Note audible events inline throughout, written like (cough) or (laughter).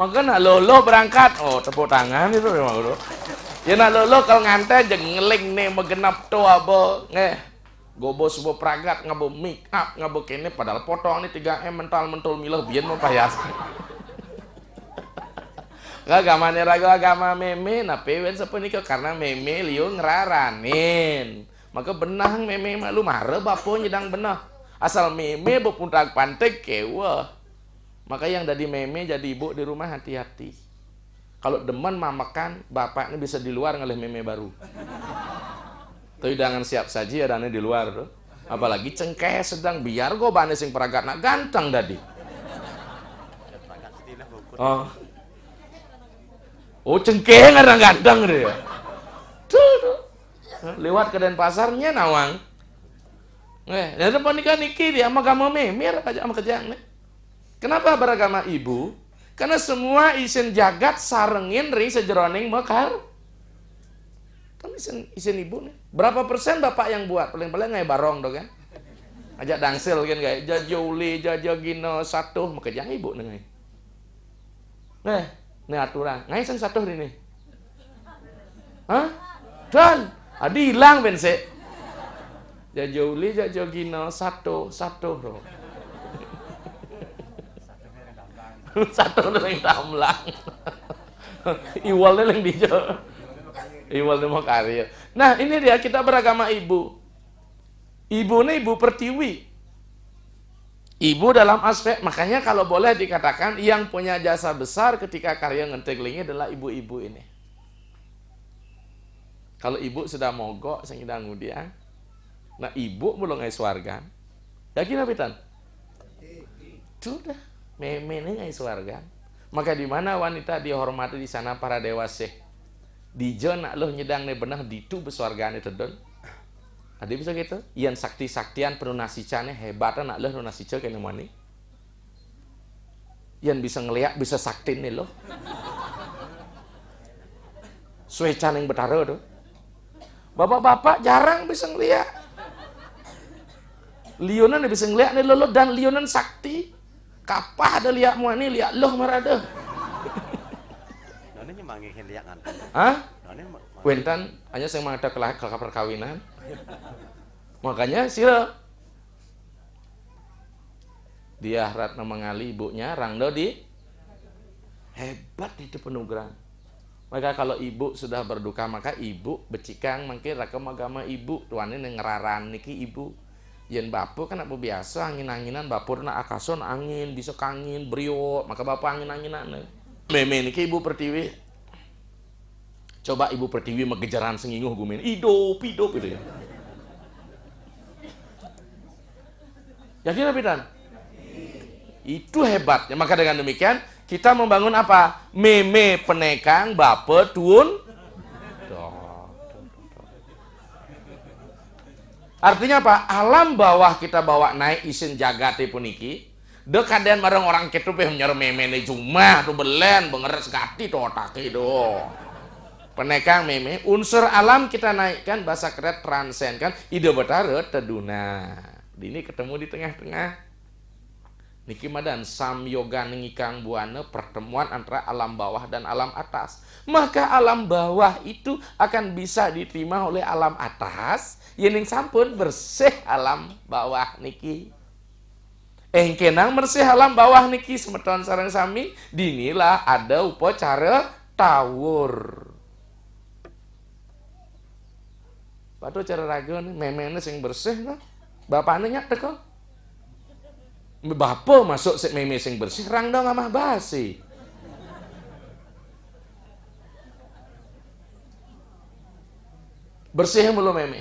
Maka nak lolo berangkat. Oh, tepuk tangan itu memang bro. Ya nak lolo kalau ngantai aja ngeling nih menggenap tuh abo ngeh. Gobo sebuah peragat ngabo make up ngabo kene padahal potong nih tiga m mental mentul milah biar mau payas. Agamanya ragu agama meme nah pewen sepenika karena meme liu ngeraranin. Maka benang meme malu mare bapo nyedang benah. Asal meme bepuntak pantek kewa. Maka yang jadi meme jadi ibu di rumah hati-hati. Kalau demen bapak bapaknya bisa di luar ngelih meme baru. Tuh jangan siap saji ya, dana di luar tuh. Apalagi cengkeh sedang biar gue bane sing peragat nak ganteng tadi. Oh. Oh cengkeh ngarang ganteng dia. Tuh, tuh. Lewat ke Denpasarnya nawang. Eh, dari pernikahan niki dia sama kamu memir aja sama kerjaan nih. Kenapa beragama ibu? Karena semua isin jagat sarengin ri sejeroning mekar. Kan isin, isin ibu nih. Berapa persen bapak yang buat? Paling-paling nggak barong dong kan. ya. Ajak dangsil kan kayak Jajuli, jajagino, satu, makanya ibu nih. Nah, ini aturan. Ngai sen satu ini. Hah? Dan adi hilang bense. Jajuli, jajagino, satu, satu roh. (laughs) Satu neng tamlang Iwalnya yang dijo. Iwalnya mau karir. Nah ini dia kita beragama ibu. Ibu nih ibu pertiwi. Ibu dalam aspek, makanya kalau boleh dikatakan yang punya jasa besar ketika karya ngenteglingi adalah ibu-ibu ini. Kalau ibu sudah mogok, sengida ngudiang, ya. nah ibu belum ngais warga. Yakin apa, itu Sudah. Memenengai ngai Maka di mana wanita dihormati di sana para dewa seh Di jona lo nyedang ne benah di tu beswargane tedon. Ada bisa gitu? Yang sakti-saktian penuh nasi cane hebat nak lo nasi cane mana? mani. Ian bisa ngeliat bisa sakti nih lo. Sue yang betaro tuh. Bapak-bapak jarang bisa ngeliat. Lionan bisa ngeliat nih lo dan lionan sakti kapah ada liak mua ni liak loh marada nane nyemangihin liak kan hah wentan hanya yang mengada kelak ke perkawinan makanya sila dia Ratna mengali ibunya Rangdo di hebat itu penugeran maka kalau ibu sudah berduka maka ibu becikang mungkin rakam agama ibu tuan ini ngeraran niki ibu yen bapu kan apa biasa angin-anginan bapurna akason angin bisa angin brio maka bapak angin-anginan meme ini ke ibu pertiwi coba ibu pertiwi megejaran sengingu gumen idop idop itu ya yakin apa dan itu hebatnya maka dengan demikian kita membangun apa meme penekang bape tuun Artinya apa? Alam bawah kita bawa naik isin jagati puniki. Dek kadean bareng orang kitu menyeru nyer memene cuma tu belen bengeres gati tu otak do. Penekang meme unsur alam kita naikkan bahasa keret transen kan ide betare eh, teduna. Ini ketemu di tengah-tengah. Niki madan sam yoga nengikang buana pertemuan antara alam bawah dan alam atas. Maka alam bawah itu akan bisa diterima oleh alam atas Yening sampun bersih alam bawah niki. Engkenang bersih alam bawah niki semeton sarang sami dinilah ada upacara tawur. Waduh cara ragu nih, memene yang bersih Bapak Bapaknya nyak teko. Bapak masuk si meme sing bersih rang dong sama basi. Bersih yang belum meme.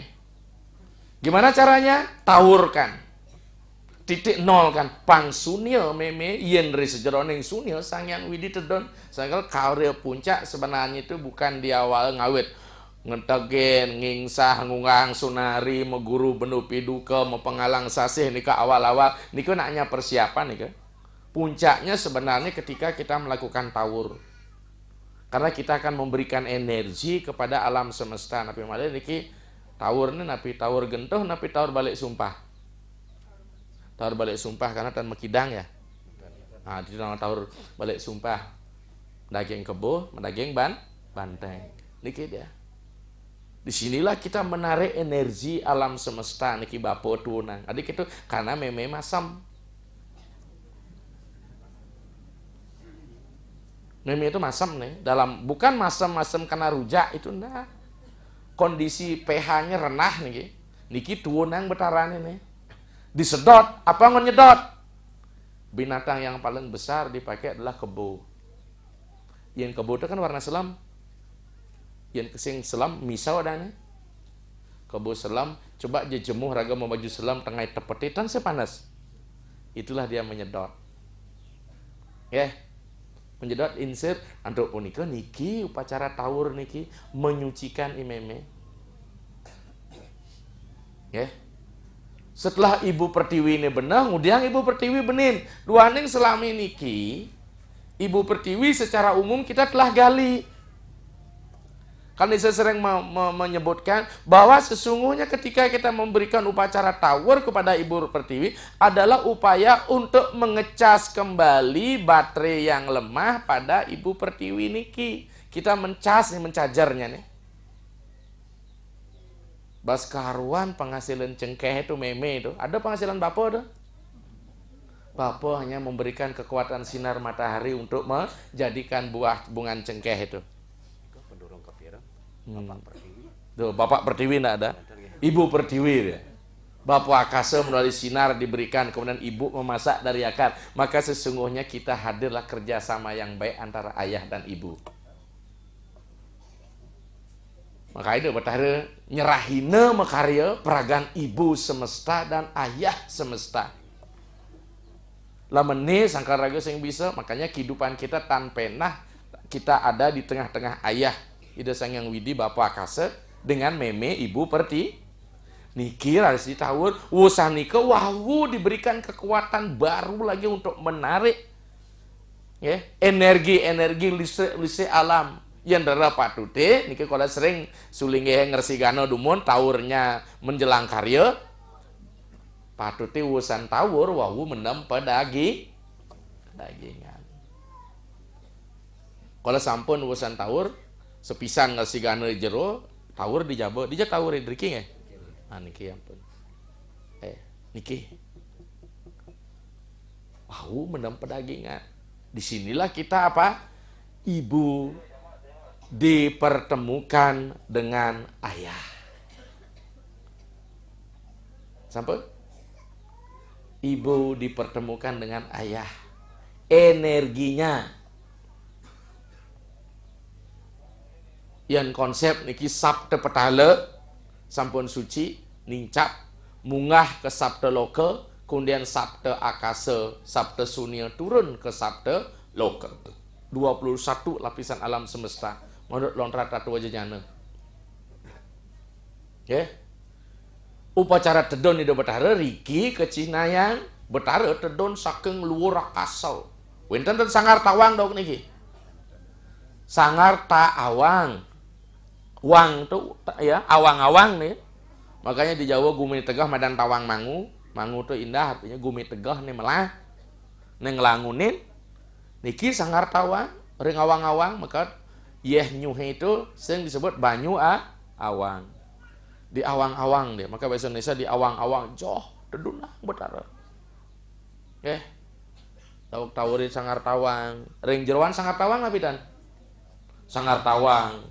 Gimana caranya? Tawurkan. Titik nol kan. Pang sunil meme yen resejeroning sunil sang yang widi tedon. yang karir puncak sebenarnya itu bukan di awal ngawit. Ngetegen, ngingsah, ngungang, sunari, meguru, benupi piduka, mepengalang sasih ke awal-awal. ke naknya persiapan ke. Puncaknya sebenarnya ketika kita melakukan tawur karena kita akan memberikan energi kepada alam semesta. Nabi Muhammad niki tawurnya napi tawur gentuh napi tawur balik sumpah tawur balik sumpah karena tan mekidang ya nah itu nama tawur balik sumpah daging kebo daging ban banteng niki dia ya. Disinilah kita menarik energi alam semesta niki bapo tunang. Adik itu karena meme masam. Meme itu masam nih. Dalam bukan masam-masam karena rujak itu ndak kondisi pH-nya renah nih niki tuwunang betaran ini disedot apa nyedot binatang yang paling besar dipakai adalah kebo yang kebo itu kan warna selam yang kesing selam misau adanya kebo selam coba raga ragam baju selam tengah tepetitan sepanas itulah dia menyedot ya yeah. Penjedot insert anduk punika niki upacara tawur niki menyucikan imeme. Ya. Setelah ibu pertiwi ini benar kemudian ibu pertiwi benin. dua neng selami niki, ibu pertiwi secara umum kita telah gali karena saya sering me me menyebutkan bahwa sesungguhnya ketika kita memberikan upacara tawur kepada Ibu Pertiwi adalah upaya untuk mengecas kembali baterai yang lemah pada Ibu Pertiwi niki. Kita mencas nih, mencajarnya nih. Bas karuan penghasilan cengkeh itu meme itu. Ada penghasilan bapak itu? Bapak hanya memberikan kekuatan sinar matahari untuk menjadikan buah bunga cengkeh itu. Bapak hmm. Pertiwi. Tuh, Bapak Pertiwi enggak ada. Ibu Pertiwi ya. Bapak Akasa melalui sinar diberikan, kemudian ibu memasak dari akar. Maka sesungguhnya kita hadirlah kerjasama yang baik antara ayah dan ibu. Maka itu betara nyerahina makarya peragan ibu semesta dan ayah semesta. Lamene raga sing bisa, makanya kehidupan kita tanpa nah kita ada di tengah-tengah ayah Ida Yang Widi Bapak Kasep dengan meme Ibu Perti Niki harus ditawur wusah ke wahwu diberikan kekuatan baru lagi untuk menarik ya energi energi lise listrik alam yang darah patute niki kalau sering ngersi gano dumun tawurnya menjelang karya patute wusan tawur wahwu mendam pada dagingan kalau sampun wusan tawur sepisan nggak sih gane jero tawur di jabo dia tawur di niki ya ah niki ya ampun eh niki wow mendam pedagingan disinilah kita apa ibu dipertemukan dengan ayah sampai ibu dipertemukan dengan ayah energinya yang konsep niki sabda petale sampun suci nincap mungah ke sabda loka kemudian sabda akase sabda sunia turun ke sabda loka 21 lapisan alam semesta menurut lontrat ratu wajah ya yeah. upacara tedon di betara riki kecinayan betara tedon saking luar rakasau winten dan sangar tawang dok niki sangar tak awang Wang tuh ya awang-awang nih. Makanya di Jawa gumi tegah madan tawang mangu. Mangu tuh indah artinya gumi tegah nih melah. Neng langunin. Niki sangar tawang. Ring awang-awang maka yeh nyuhe itu sering disebut banyu a awang. Di awang-awang deh. Maka bahasa Indonesia di awang-awang. Joh dedunang betar. Eh. tawuk tawurin sangar tawang. Ring jeruan sangar tawang apa dan? sangar tawang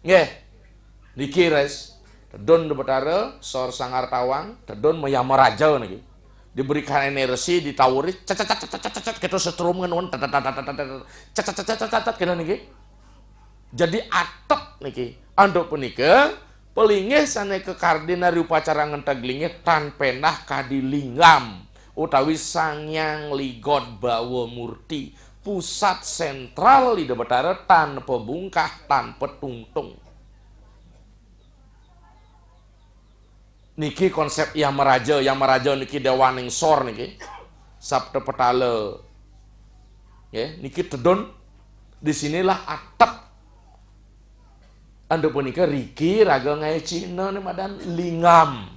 Nggih. Niki res tedun betara sor sangar tawang tedun meyama raja niki. Diberikan energi ditawuri cet cet cet cet cet gitu setrum ngenuan cet cet cet cet cet kena niki. Jadi atep niki. Andok punika pelingih sane ke kardinari upacara ngentaglingih tan penah kadilingam utawi sangyang ligot bawa murti pusat sentral di debatara tanpa bungkah, tanpa tungtung. Niki konsep yang meraja, yang meraja niki dewaning sor niki. Sabda petale. Ya, niki tedon. Disinilah atap anda pun niki Riki raga ngai Cina ni madan lingam.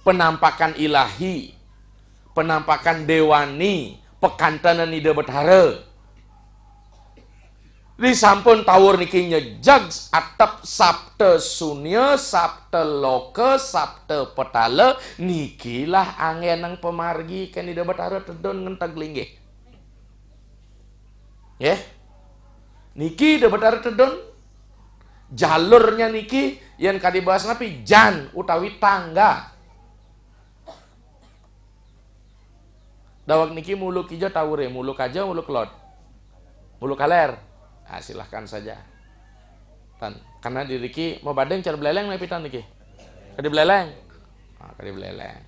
Penampakan ilahi, penampakan dewani, pekantanan ide betara di sampun tawur niki nyejag atap sabte sunya sabte loke sabte petale nikilah angenang pemargi kan ide betara tedon ngentag linggih ya yeah. niki ide betara tedon jalurnya niki yang kadi bahas napi jan utawi tangga Dawak niki muluk ijo tawure, muluk aja muluk lot. Muluk kaler. Ah silahkan saja. Tan, karena diriki mau badeng cari beleleng nih pitan niki. Kadi beleleng. Ah kadi beleleng.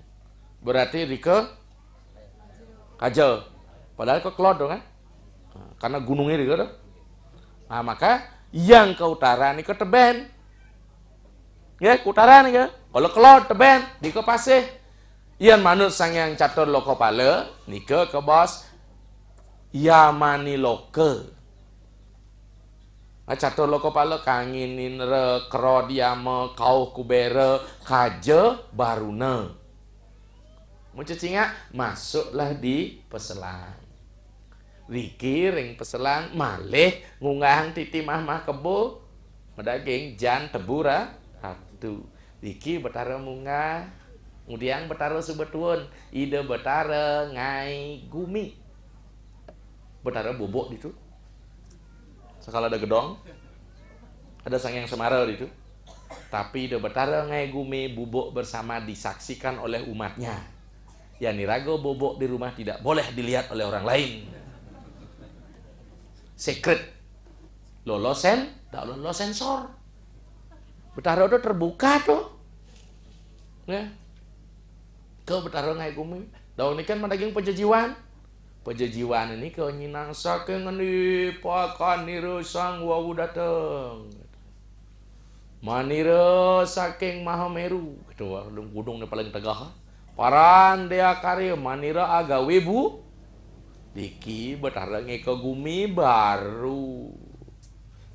Berarti rike kajo. Padahal kok klot dong kan? Ah, karena gunungnya rike dong. Nah, maka yang ke utara nih ke teben. Ya, ke utara nih ya. Kalau klot teben, di ke pasir. Ian manut sang yang catur loko pale, nike ke bos, yamani loke. Nah, catur loko pale kanginin re kro kau kubere kaje barune. Mucecinga masuklah di peselang. Riki ring peselang malih ngunggahang titi mah mah kebo medaging jan tebura ratu. Riki betara munggah Kemudian betara sebetulun ide betara ngai gumi. Betara bobok itu. Sekala ada gedong. Ada sang yang semara itu. Tapi ide betara ngai gumi bobok bersama disaksikan oleh umatnya. Ya nirago bobok di rumah tidak boleh dilihat oleh orang lain. Secret. Lolosen, tak lolosen sensor. Betara itu terbuka tuh. Ya, kau bertarung ngai kumi daun ini kan mendaging pejajiwan pejajiwan ini kau nyinang saking ini pakan niru sang wawu dateng manira saking mahameru gitu gunung paling tegah paran dia karya manira agawe wibu diki betara ngai ke baru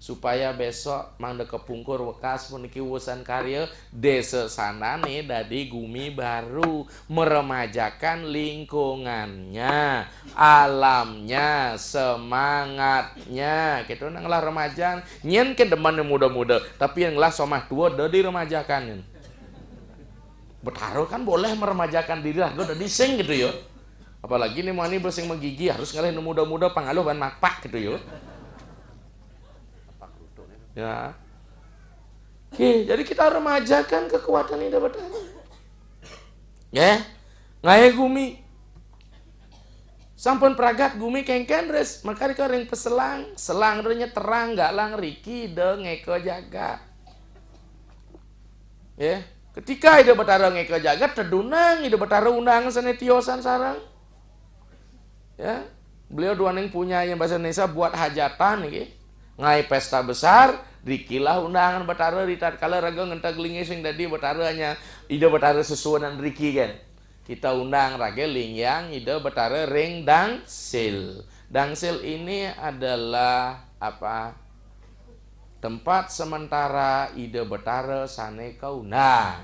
supaya besok mang deke pungkur bekas meniki wusan karya desa sana nih, dari gumi baru meremajakan lingkungannya alamnya semangatnya gitu nanglah remaja nyen ke deman muda-muda tapi yang lah somah tua dari remajakan Betaruh kan boleh meremajakan diri lah gue udah sing gitu yo apalagi nih mau nih bersing menggigi harus ngalahin muda-muda pangaluh ban makpak gitu yo Ya. Oke, jadi kita remajakan kekuatan ini dapat Ya, ngaya gumi. Sampun peragat gumi kengkendres, res, maka dikau ring peselang, selang renya terang gak lang riki de ngeko jaga. Ya, ketika ide betara ngeko jaga terdunang ide betara undangan tiosan sarang. Ya, beliau dua neng punya yang bahasa Indonesia buat hajatan gitu ngai pesta besar rikilah undangan batara di tatkala raga ngentaglingi sing tadi hanya ide batara dan riki kan kita undang raga lingyang ide batara ring dangsil dangsil ini adalah apa tempat sementara ide betara sane kaunang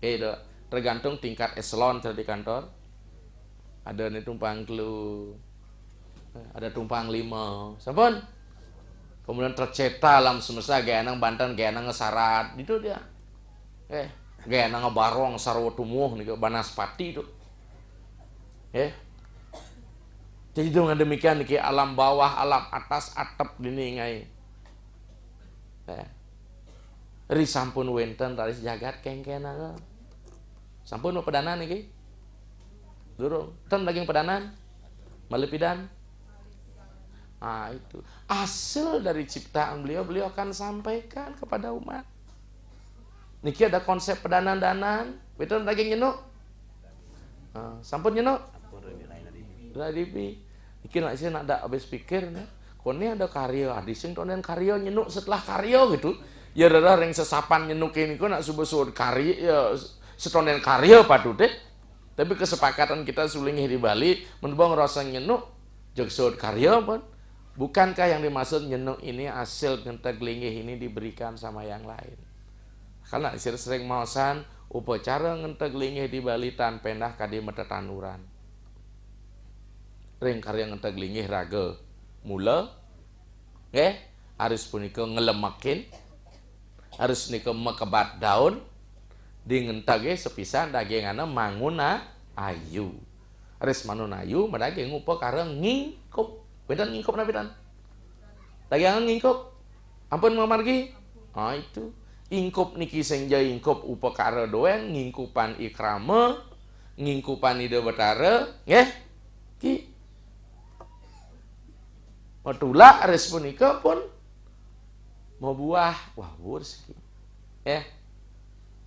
ide eh, tergantung tingkat eselon di kantor ada nih tumpang ada tumpang lima sampun kemudian terceta alam semesta gaya nang banten gaya nang ngesarat itu dia eh gaya nang ngebarong sarwo tumuh nih banaspati itu eh jadi dengan demikian ke alam bawah alam atas atap dini ngai eh ri sampun wenten taris jagat kengkena sampun pedanan nih, durung ten daging pedanan malepidan Ah itu hasil dari ciptaan beliau, beliau akan sampaikan kepada umat. Niki ada konsep pedanan-danan, betul lagi nyenok. Ah, sampun nyenu. Radibi. Niki nak sih nak ada habis pikir Kau Kone ada karyo, ah, sing tonen karyo nyenok setelah karyo gitu. Ya rada ring sesapan nyenu ini. kau nak subuh subuh karyo, ya, setonen karyo padu deh. Tapi kesepakatan kita sulingi di Bali, menubang rasa nyenu, jogso karyo pun. Bukankah yang dimaksud nyenuk ini hasil genteglingih ini diberikan sama yang lain? Karena sir sering mausan upacara genteglingih di balitan pendah kadi metetanuran. Ring karya genteglingih raga mula eh harus punika ngelemakin harus nika mekebat daun di ngentage sepisan dagingana manguna ayu. Aris manun ayu medage ngupa karena ngingkup Wedan ngingkup na Wedan. angin ngingkup. Ampun margi, Ah itu. Ingkup niki senja ingkup upakara doeng ngingkupan ikrama ngingkupan ide betara nggih ki Matula respon punika pun mau buah wah wurs eh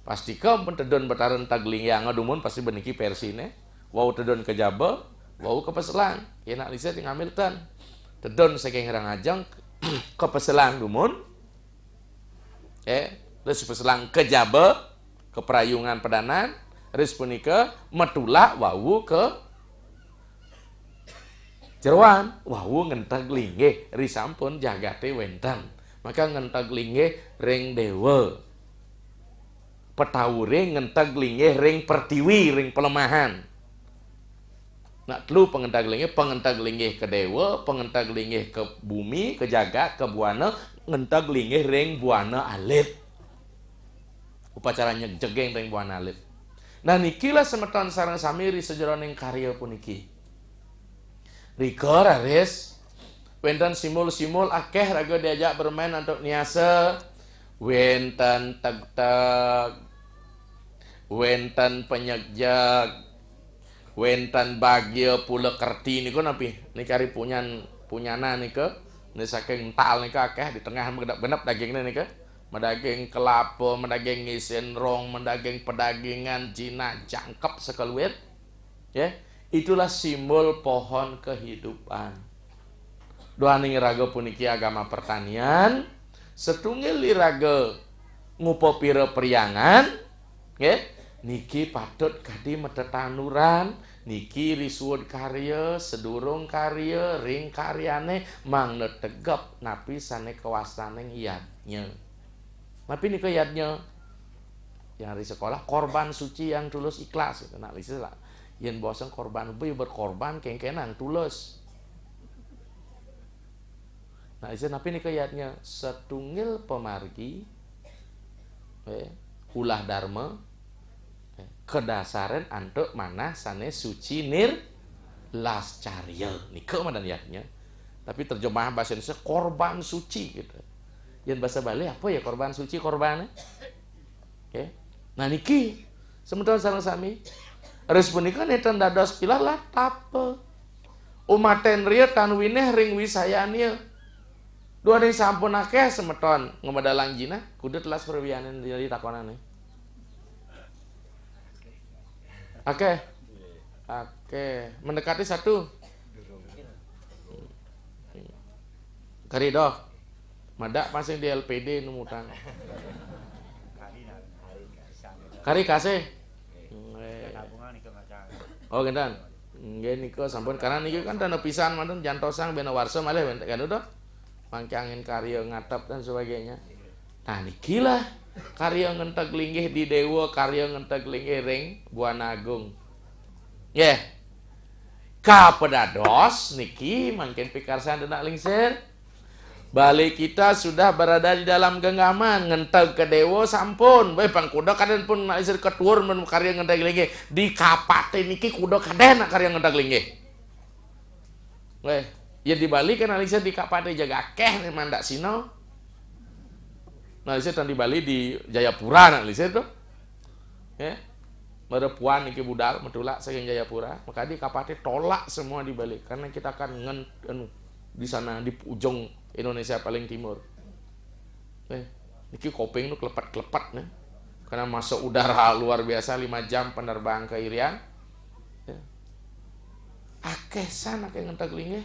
pasti kau pun tedon betaran tagling yang ngadumun pasti beniki persine Wau tedon kejabe, wau kepeselan enak lisa ting amirtan dedon saking herang ajang (clears throat) kepeselan dumun eh terus peselang kejabe keperayungan pedanan terus punika metula wau ke jeruan wau ngenteg risam risampun jagate wentan maka ngenteg lingge ring dewa petawure ngenteg lingge ring pertiwi ring pelemahan nak telu pengentaglingih pengentaglingih ke dewa pengentaglingih ke bumi ke jaga ke buana ngentaglingih ring buana alit upacaranya jegeng ring buana alit nah nikilah semetan sarang samiri sejeroning karya puniki Record Aris. Wenten simul-simul akeh raga diajak bermain untuk niasa Wenten teg-teg Wenten penyegjak wentan bagio pula kerti napi ni cari punyan punyana ke nih saking tal ke akeh di tengah genep ni ke mendaging kelapa mendaging isin rong mendaging pedagingan jina jangkep sekaluit ya itulah simbol pohon kehidupan doa raga puniki agama pertanian setunggal liraga ngupo piro priangan ya niki patut kadi tanuran Niki risuun karya sedurung karya ring karyane mang tegap napi sane kewasane ngiatnya Napi ini kiatnya yang dari sekolah korban suci yang tulus ikhlas itu nak lah yang bosan korban bi ya berkorban yang tulus nah lisis, napi ini kiatnya setungil pemargi eh, ulah dharma kedasaran antuk mana sane suci nir las cariel Niko mana niatnya tapi terjemahan bahasa Indonesia korban suci gitu yang bahasa Bali apa ya korban suci korban oke nah niki sementara sarang sami res punika netan dos pilah lah tape umaten ria tanwineh ring wisayania dua ring sampun akeh semeton ngomadalang jina las perwianin jadi dari takonane Oke. Oke, mendekati satu. Karidoh. Madak masih di LPD numutan. Kari kasih. Oh, gendan. Nggih niku sampun karena niku kan tanda pisan mantun jantosang bena warsa malih kan udah mangkangin karya ngatap dan sebagainya. Nah, nikilah karya ngentek linggih di dewa karya ngentek linggih ring buan agung ya yeah. kapedados niki mangkin pikarsan denak lingsir balik kita sudah berada di dalam genggaman ngentek ke dewa sampun weh pang kuda kaden pun nak isir ketur men karya ngentek linggih di kapate niki kuda kaden nak karya ngentek linggih Weh, ya dibalik kan Alisa di kapate jaga keh nih mandak sino Nah, dan di Bali di Jayapura nak Malaysia tu. Ya. Merepuan iki budal medulak saking Jayapura, maka di kapati tolak semua di Bali karena kita akan ngen anu, di sana di ujung Indonesia paling timur. Nih, eh, iki kopeng nu kelepat-kelepat nih. Ya. Karena masuk udara (laughs) luar biasa lima jam penerbang ke Irian. Ya. Akeh sana kayak ngentak lingeh.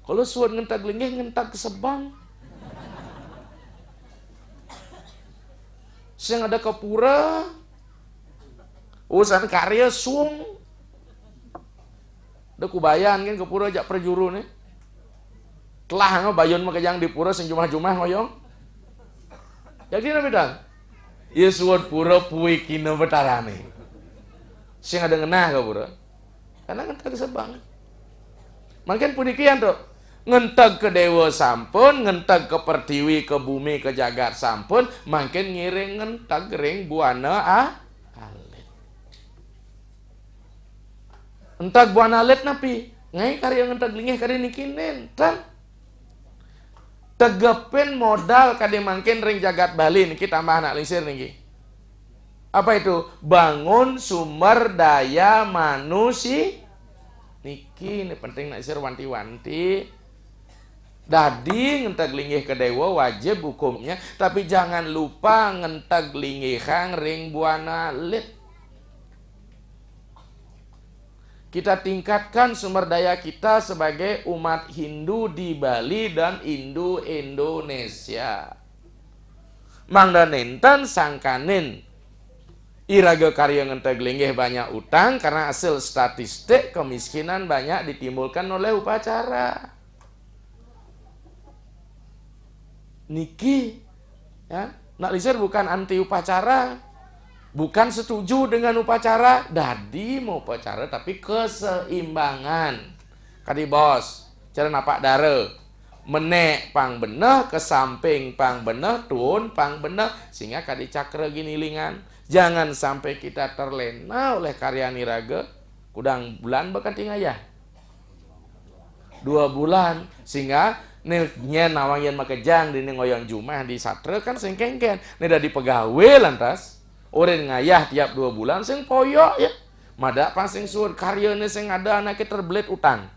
Kalau suar ngentak lingeh ngentak ke Sebang. sing ada kepura urusan oh, karya sum udah kubayan kan kepura jak perjuru nih telah nggak bayon mah kejang di pura sing jumah-jumah ngoyong jadi ya, nabi dan Yesuat ya, pura puwi kina betarane sing ada ngenah kepura pura karena kan kagak sebang makin punikian tuh ngenteg ke dewa sampun ngenteg ke pertiwi ke bumi ke jagat sampun makin ngiring ngenteg ring buana ah alit entag buana alit napi ngai yang ngenteg lingih kari nikinin tan tegepin modal kadi makin ring jagat bali niki tambah anak lisir niki apa itu bangun sumber daya manusia niki ini penting nak isir wanti-wanti Dading ngentek linggih ke dewa wajib hukumnya tapi jangan lupa ngentag linggih hang ring buana lit kita tingkatkan sumber daya kita sebagai umat Hindu di Bali dan Hindu Indonesia. Mangdanenten sangkanin Iraga karya ngenteglingeh banyak utang karena hasil statistik kemiskinan banyak ditimbulkan oleh upacara. niki ya nak liser bukan anti upacara bukan setuju dengan upacara dadi mau upacara tapi keseimbangan kadi bos cara napak dare menek pang benah ke samping pang benah turun pang benah sehingga kadi cakra gini lingan jangan sampai kita terlena oleh karya niraga kudang bulan bekati ya dua bulan sehingga nya nawangian makejang dini ngoyong jumah di satre kan sing kengken ini dari pegawai lantas orang ngayah tiap dua bulan sing poyok ya madak pas sing sur karyanya sing ada anaknya terbelit utang